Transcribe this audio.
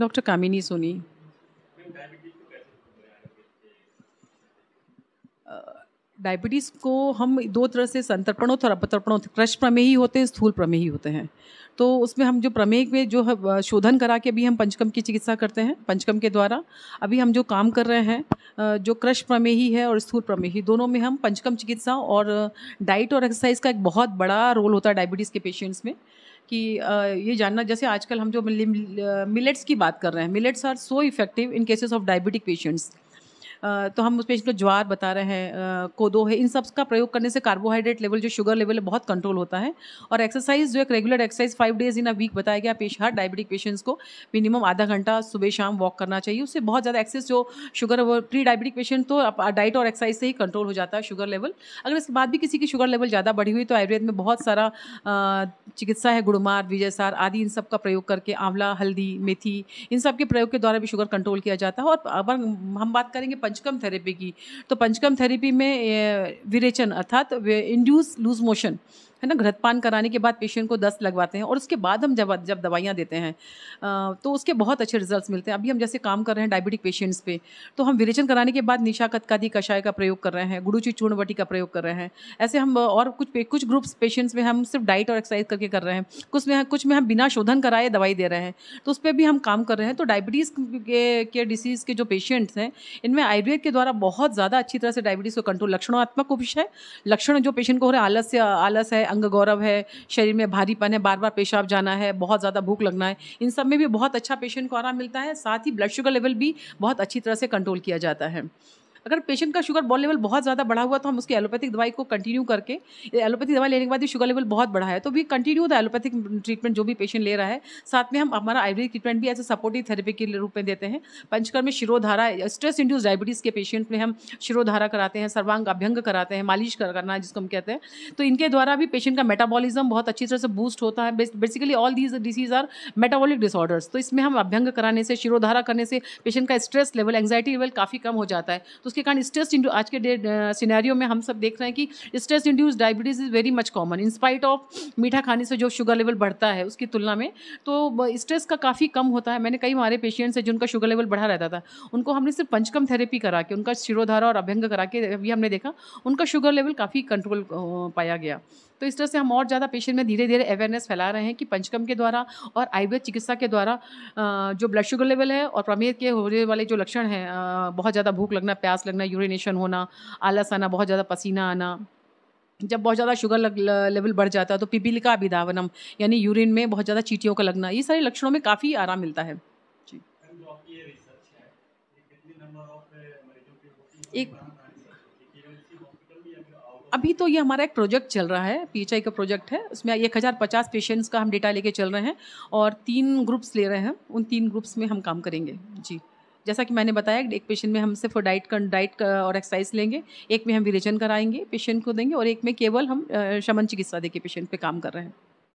doctor कामिनी Soni diabetes को हम दो तरह से संतर्पण और तरपतर्पण होते क्रश ही होते हैं स्थूल ही होते हैं तो उसमें हम जो प्रमेय में जो शोधन करा के अभी हम पंचकम की चिकित्सा करते हैं पंचकम के द्वारा अभी हम जो काम कर रहे हैं जो क्रश ही है और स्थूल प्रमेही दोनों में हम पंचकम चिकित्सा और डाइट और एक्सरसाइज का एक बहुत बड़ा रोल होता है डायबिटीज़ के पेशेंट्स में कि ये जानना जैसे आजकल हम जो मिलेट्स की बात कर रहे हैं millets are so effective in cases of diabetic patients तो हम स्पेशली ज्वार बता रहे हैं कोदो है इन सब का प्रयोग करने से कार्बोहाइड्रेट लेवल जो शुगर लेवल है बहुत कंट्रोल होता है और एक्सरसाइज जो एक regular exercise five days in a week बताया गया पेश हर डायबिटिक पेशेंट्स को मिनिमम आधा घंटा सुबह शाम वॉक करना चाहिए उससे बहुत ज़्यादा एक्सेस जो शुगर वो प्री डायबिटिक पेशेंट तो डाइट और एक्सरसाइज से ही कंट्रोल हो जाता है शुगर लेवल अगर इसके बाद भी किसी की शुगर लेवल ज़्यादा बढ़ी हुई तो आयुर्वेद में बहुत सारा चिकित्सा है गुड़मार विजयसार आदि इन सब का प्रयोग करके आंवला हल्दी मेथी इन सब के प्रयोग के द्वारा भी शुगर कंट्रोल किया जाता है और अब हम बात करेंगे पंचकम थेरेपी की तो पंचकम थेरेपी में विरेचन अर्थात इंड्यूस लूज मोशन है ना घृतपान कराने के बाद पेशेंट को दस्त लगवाते हैं और उसके बाद हम जब जब दवाइयाँ देते हैं तो उसके बहुत अच्छे रिजल्ट्स मिलते हैं अभी हम जैसे काम कर रहे हैं डायबिटिक पेशेंट्स पे तो हम विरेचन कराने के बाद निशा कतकादी कषाय का प्रयोग कर रहे हैं गुड़ूची चूर्णवटी का प्रयोग कर रहे हैं ऐसे हम और कुछ कुछ ग्रुप्स पेशेंट्स में हम सिर्फ डाइट और एक्सरसाइज करके कर रहे हैं कुछ में कुछ में हम बिना शोधन कराए दवाई दे रहे हैं तो उस पर भी हम काम कर रहे हैं तो डायबिटीज़ के डिसीज़ के जो पेशेंट्स हैं इनमें आयुर्वेद के द्वारा बहुत ज़्यादा अच्छी तरह से डायबिटीज़ को कंट्रोल लक्षणात्मक उपश है लक्षण जो पेशेंट को हो रहे आलस आलस आलस है अंग गौरव है शरीर में भारीपन है बार बार पेशाब जाना है बहुत ज़्यादा भूख लगना है इन सब में भी बहुत अच्छा पेशेंट को आराम मिलता है साथ ही ब्लड शुगर लेवल भी बहुत अच्छी तरह से कंट्रोल किया जाता है अगर पेशेंट का शुगर बॉल लेवल बहुत ज़्यादा बढ़ा हुआ तो हम उसकी एलोपैथिक दवाई को कंटिन्यू करके एलोपैथिक दवाई लेने के बाद भी शुगर लेवल बहुत बढ़ा है तो भी कंटिन्यू द एलोपैथिक ट्रीटमेंट जो भी पेशेंट ले रहा है साथ में हम हमारा आयुर्वेदिक ट्रीटमेंट भी एज ए सपोर्टिव थेरेपी के रूप में देते हैं पंचकर में शिरोधारा स्ट्रेस इंड्यूस डायबिटीज़ के पेशेंट में हम शिरोधारा कराते हैं सर्वांग अभ्यंग कराते हैं मालिश करना जिसको हम कहते हैं तो इनके द्वारा भी पेशेंट का मेटाबॉलिज्म बहुत अच्छी तरह से बूस्ट होता है basically all these diseases are metabolic disorders तो इसमें हम अभ्यंग कराने से शिरोधारा करने से पेशेंट का स्ट्रेस लेवल एंगजाइटी लेवल काफ़ी कम हो जाता है तो उसके कारण स्ट्रेस इंड आज के डेट सिनेरियो में हम सब देख रहे हैं कि stress induced diabetes is very much common spite of मीठा खाने से जो शुगर लेवल बढ़ता है उसकी तुलना में तो स्ट्रेस का काफ़ी कम होता है मैंने कई हमारे पेशेंट्स हैं जिनका शुगर लेवल बढ़ा रहता था उनको हमने सिर्फ पंचकम थेरेपी करा के उनका शिरोधारा और अभ्यंग करा के अभी हमने देखा उनका शुगर लेवल काफ़ी कंट्रोल पाया गया तो इस तरह से हम और ज़्यादा पेशेंट में धीरे धीरे अवेयरनेस फैला रहे हैं कि पंचकम के द्वारा और आयुर्वेद चिकित्सा के द्वारा जो ब्लड शुगर लेवल है और प्रमेह के होने वाले जो लक्षण हैं बहुत ज़्यादा भूख लगना प्यास लगना यूरिनेशन होना आलस आना बहुत ज़्यादा पसीना आना जब बहुत ज़्यादा शुगर लेवल बढ़ जाता है तो पिपीलिका अभिधावनम यानी यूरिन में बहुत ज़्यादा चीटियों का लगना ये सारे लक्षणों में काफ़ी आराम मिलता है जी एक अभी तो ये हमारा एक प्रोजेक्ट चल रहा है पी का प्रोजेक्ट है उसमें एक हज़ार पचास पेशेंट्स का हम डेटा लेके चल रहे हैं और तीन ग्रुप्स ले रहे हैं उन तीन ग्रुप्स में हम काम करेंगे जी जैसा कि मैंने बताया एक पेशेंट में हम सिर्फ डाइट का डाइट और एक्सरसाइज लेंगे एक में हम विरेचन कराएंगे पेशेंट को देंगे और एक में केवल हम शमन चिकित्सा देके पेशेंट पे काम कर रहे हैं